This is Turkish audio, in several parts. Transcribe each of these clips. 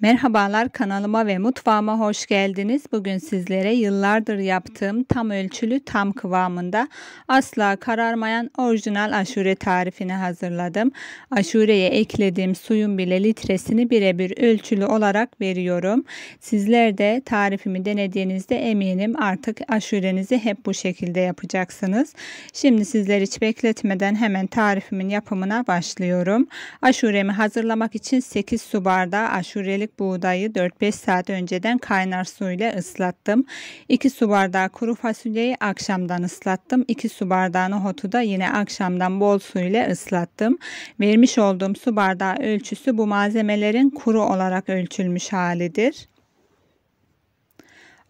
Merhabalar kanalıma ve mutfağıma hoş geldiniz. Bugün sizlere yıllardır yaptığım tam ölçülü tam kıvamında asla kararmayan orijinal aşure tarifini hazırladım. Aşureye eklediğim suyun bile litresini birebir ölçülü olarak veriyorum. Sizler de tarifimi denediğinizde eminim artık aşurenizi hep bu şekilde yapacaksınız. Şimdi sizler hiç bekletmeden hemen tarifimin yapımına başlıyorum. Aşuremi hazırlamak için 8 su bardağı aşureli litrelik buğdayı 4-5 saat önceden kaynar su ile ıslattım. 2 su bardağı kuru fasulyeyi akşamdan ıslattım. 2 su bardağı nohutu da yine akşamdan bol su ile ıslattım. Vermiş olduğum su bardağı ölçüsü bu malzemelerin kuru olarak ölçülmüş halidir.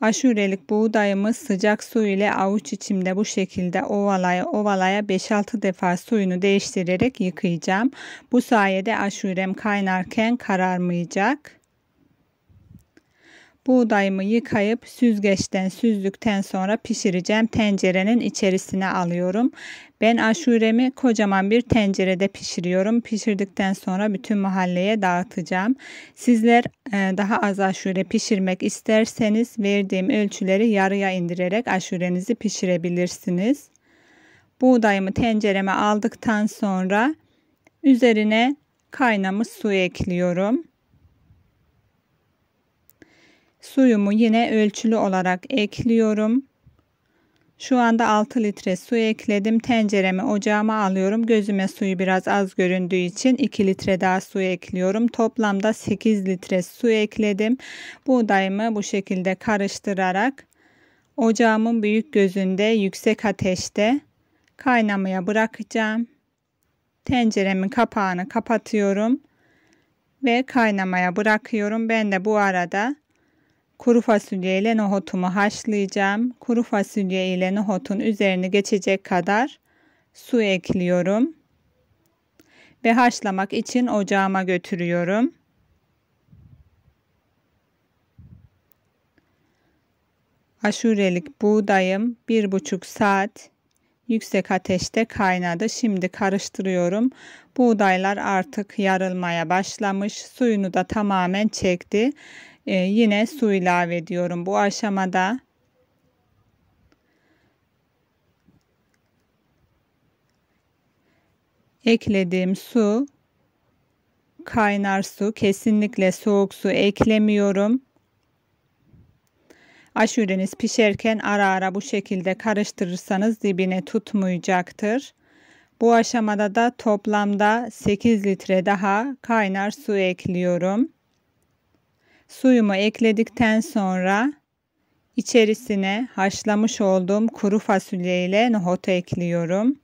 Aşurelik buğdayımı sıcak su ile avuç içimde bu şekilde ovalaya ovalaya 5-6 defa suyunu değiştirerek yıkayacağım. Bu sayede aşurem kaynarken kararmayacak. Buğdayımı yıkayıp süzgeçten süzdükten sonra pişireceğim tencerenin içerisine alıyorum. Ben aşuremi kocaman bir tencerede pişiriyorum. Pişirdikten sonra bütün mahalleye dağıtacağım. Sizler e, daha az aşure pişirmek isterseniz verdiğim ölçüleri yarıya indirerek aşurenizi pişirebilirsiniz. Buğdayımı tencereme aldıktan sonra üzerine kaynamış su ekliyorum. Suyumu yine ölçülü olarak ekliyorum. Şu anda 6 litre su ekledim. Tenceremi ocağıma alıyorum. Gözüme suyu biraz az göründüğü için 2 litre daha su ekliyorum. Toplamda 8 litre su ekledim. Buğdayımı bu şekilde karıştırarak ocağımın büyük gözünde yüksek ateşte kaynamaya bırakacağım. Tenceremin kapağını kapatıyorum ve kaynamaya bırakıyorum. Ben de bu arada Kuru fasulye ile nohutumu haşlayacağım. Kuru fasulye ile nohutun üzerine geçecek kadar su ekliyorum. Ve haşlamak için ocağıma götürüyorum. Aşurelik buğdayım 1,5 saat yüksek ateşte kaynadı. Şimdi karıştırıyorum. Buğdaylar artık yarılmaya başlamış. Suyunu da tamamen çekti. Ee, yine su ilave ediyorum. Bu aşamada eklediğim su kaynar su kesinlikle soğuk su eklemiyorum. Aşureniz pişerken ara ara bu şekilde karıştırırsanız dibine tutmayacaktır. Bu aşamada da toplamda 8 litre daha kaynar su ekliyorum. Suyumu ekledikten sonra içerisine haşlamış olduğum kuru fasulye ile nohutu ekliyorum.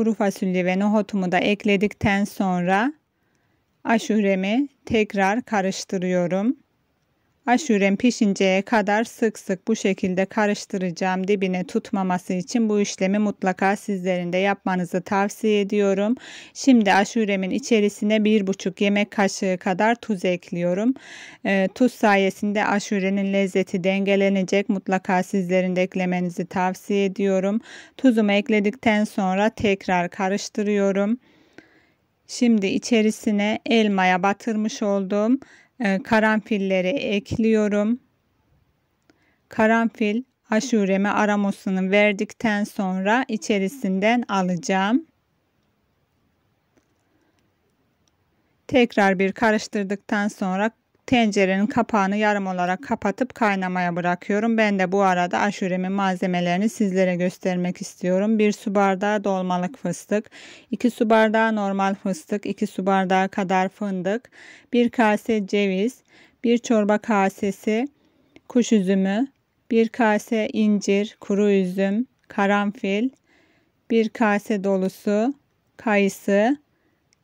kuru fasulye ve nohutumu da ekledikten sonra aşuremi tekrar karıştırıyorum. Aşurem pişinceye kadar sık sık bu şekilde karıştıracağım dibine tutmaması için bu işlemi mutlaka sizlerin de yapmanızı tavsiye ediyorum. Şimdi aşuremin içerisine bir buçuk yemek kaşığı kadar tuz ekliyorum. E, tuz sayesinde aşurenin lezzeti dengelenecek mutlaka sizlerin de eklemenizi tavsiye ediyorum. Tuzumu ekledikten sonra tekrar karıştırıyorum. Şimdi içerisine elmaya batırmış olduğum ee, karanfilleri ekliyorum. Karanfil aşureme aromasını verdikten sonra içerisinden alacağım. Tekrar bir karıştırdıktan sonra Tencerenin kapağını yarım olarak kapatıp kaynamaya bırakıyorum. Ben de bu arada aşuremin malzemelerini sizlere göstermek istiyorum. 1 su bardağı dolmalık fıstık, 2 su bardağı normal fıstık, 2 su bardağı kadar fındık, 1 kase ceviz, 1 çorba kasesi kuş üzümü, 1 kase incir, kuru üzüm, karanfil, 1 kase dolusu kayısı,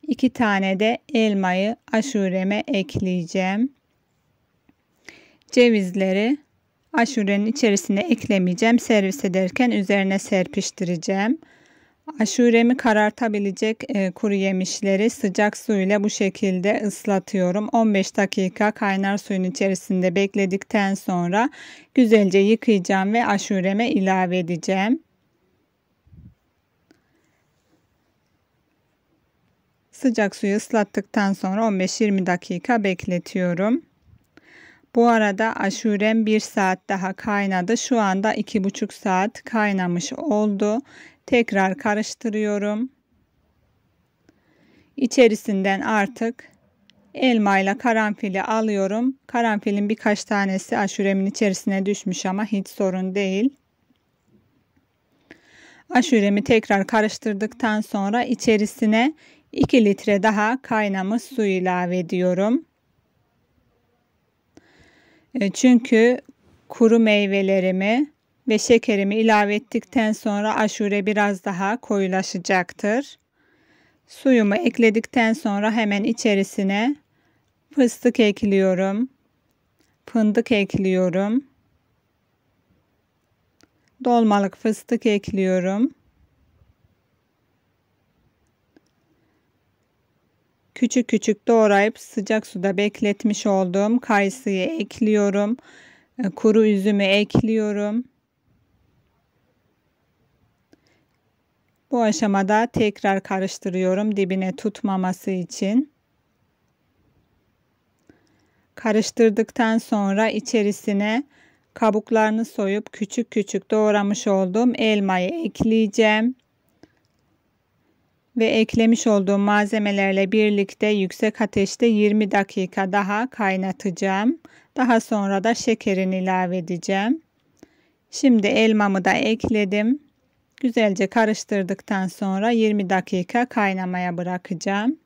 2 tane de elmayı aşureme ekleyeceğim. Cevizleri aşurenin içerisine eklemeyeceğim. Servis ederken üzerine serpiştireceğim. Aşuremi karartabilecek e, kuru yemişleri sıcak suyla bu şekilde ıslatıyorum. 15 dakika kaynar suyun içerisinde bekledikten sonra güzelce yıkayacağım ve aşureme ilave edeceğim. Sıcak suyu ıslattıktan sonra 15-20 dakika bekletiyorum. Bu arada aşurem 1 saat daha kaynadı. Şu anda 2,5 saat kaynamış oldu. Tekrar karıştırıyorum. İçerisinden artık elma ile karanfili alıyorum. Karanfilin birkaç tanesi aşuremin içerisine düşmüş ama hiç sorun değil. Aşuremi tekrar karıştırdıktan sonra içerisine 2 litre daha kaynamış su ilave ediyorum. E, çünkü kuru meyvelerimi ve şekerimi ilave ettikten sonra aşure biraz daha koyulaşacaktır. Suyumu ekledikten sonra hemen içerisine fıstık ekliyorum. Fındık ekliyorum. Dolmalık fıstık ekliyorum. Küçük küçük doğrayıp sıcak suda bekletmiş olduğum kayısıyı ekliyorum. E, kuru üzümü ekliyorum. Bu aşamada tekrar karıştırıyorum dibine tutmaması için. Karıştırdıktan sonra içerisine kabuklarını soyup küçük küçük doğramış olduğum elmayı ekleyeceğim ve eklemiş olduğum malzemelerle birlikte yüksek ateşte 20 dakika daha kaynatacağım. Daha sonra da şekerini ilave edeceğim. Şimdi elmamı da ekledim. Güzelce karıştırdıktan sonra 20 dakika kaynamaya bırakacağım.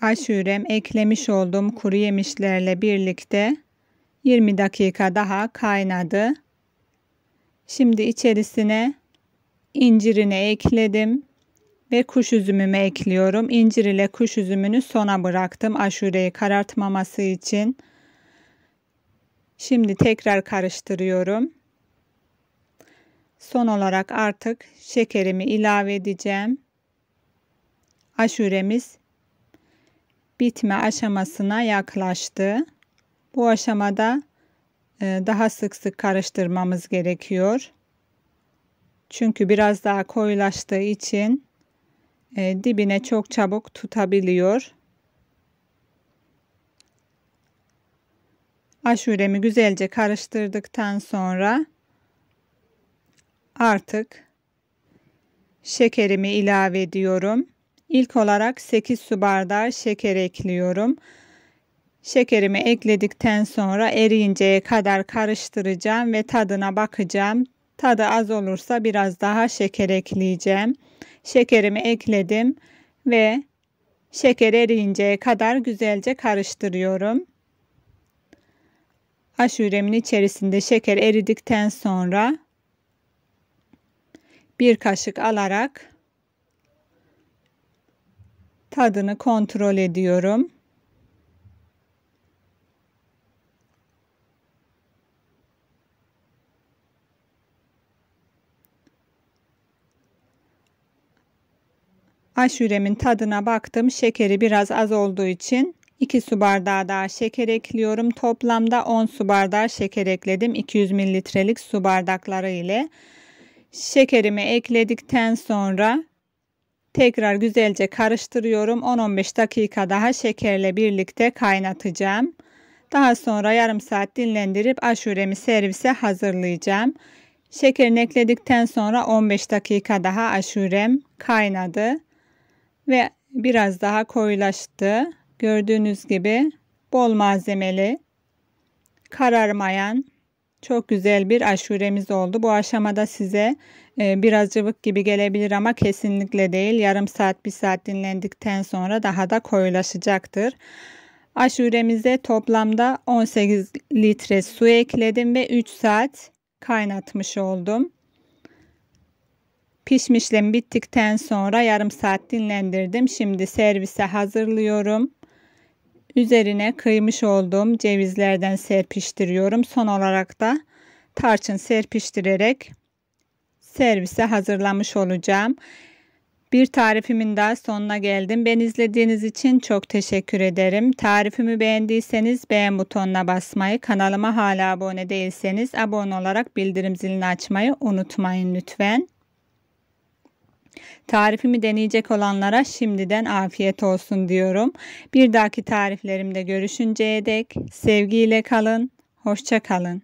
Aşurem eklemiş olduğum kuru yemişlerle birlikte 20 dakika daha kaynadı. Şimdi içerisine incirini ekledim ve kuş üzümümü ekliyorum. İncir ile kuş üzümünü sona bıraktım aşureyi karartmaması için. Şimdi tekrar karıştırıyorum. Son olarak artık şekerimi ilave edeceğim. Aşuremiz bitme aşamasına yaklaştı. Bu aşamada e, daha sık sık karıştırmamız gerekiyor. Çünkü biraz daha koyulaştığı için e, dibine çok çabuk tutabiliyor. Aşuremi güzelce karıştırdıktan sonra artık şekerimi ilave ediyorum. İlk olarak 8 su bardağı şeker ekliyorum. Şekerimi ekledikten sonra eriyinceye kadar karıştıracağım ve tadına bakacağım. Tadı az olursa biraz daha şeker ekleyeceğim. Şekerimi ekledim ve şeker eriyinceye kadar güzelce karıştırıyorum. Aşuremin içerisinde şeker eridikten sonra bir kaşık alarak tadını kontrol ediyorum. Aşuremin tadına baktım. Şekeri biraz az olduğu için 2 su bardağı daha şeker ekliyorum. Toplamda 10 su bardağı şeker ekledim. 200 mililitrelik su bardakları ile. Şekerimi ekledikten sonra tekrar güzelce karıştırıyorum. 10-15 dakika daha şekerle birlikte kaynatacağım. Daha sonra yarım saat dinlendirip aşuremi servise hazırlayacağım. Şekerini ekledikten sonra 15 dakika daha aşurem kaynadı ve biraz daha koyulaştı. Gördüğünüz gibi bol malzemeli, kararmayan çok güzel bir aşuremiz oldu. Bu aşamada size e, biraz cıvık gibi gelebilir ama kesinlikle değil. Yarım saat bir saat dinlendikten sonra daha da koyulaşacaktır. Aşuremize toplamda 18 litre su ekledim ve 3 saat kaynatmış oldum. Pişme işlemi bittikten sonra yarım saat dinlendirdim. Şimdi servise hazırlıyorum. Üzerine kıymış olduğum cevizlerden serpiştiriyorum. Son olarak da tarçın serpiştirerek servise hazırlamış olacağım. Bir tarifimin daha sonuna geldim. Ben izlediğiniz için çok teşekkür ederim. Tarifimi beğendiyseniz beğen butonuna basmayı, kanalıma hala abone değilseniz abone olarak bildirim zilini açmayı unutmayın lütfen. Tarifimi deneyecek olanlara şimdiden afiyet olsun diyorum. Bir dahaki tariflerimde görüşünceye dek sevgiyle kalın, hoşça kalın.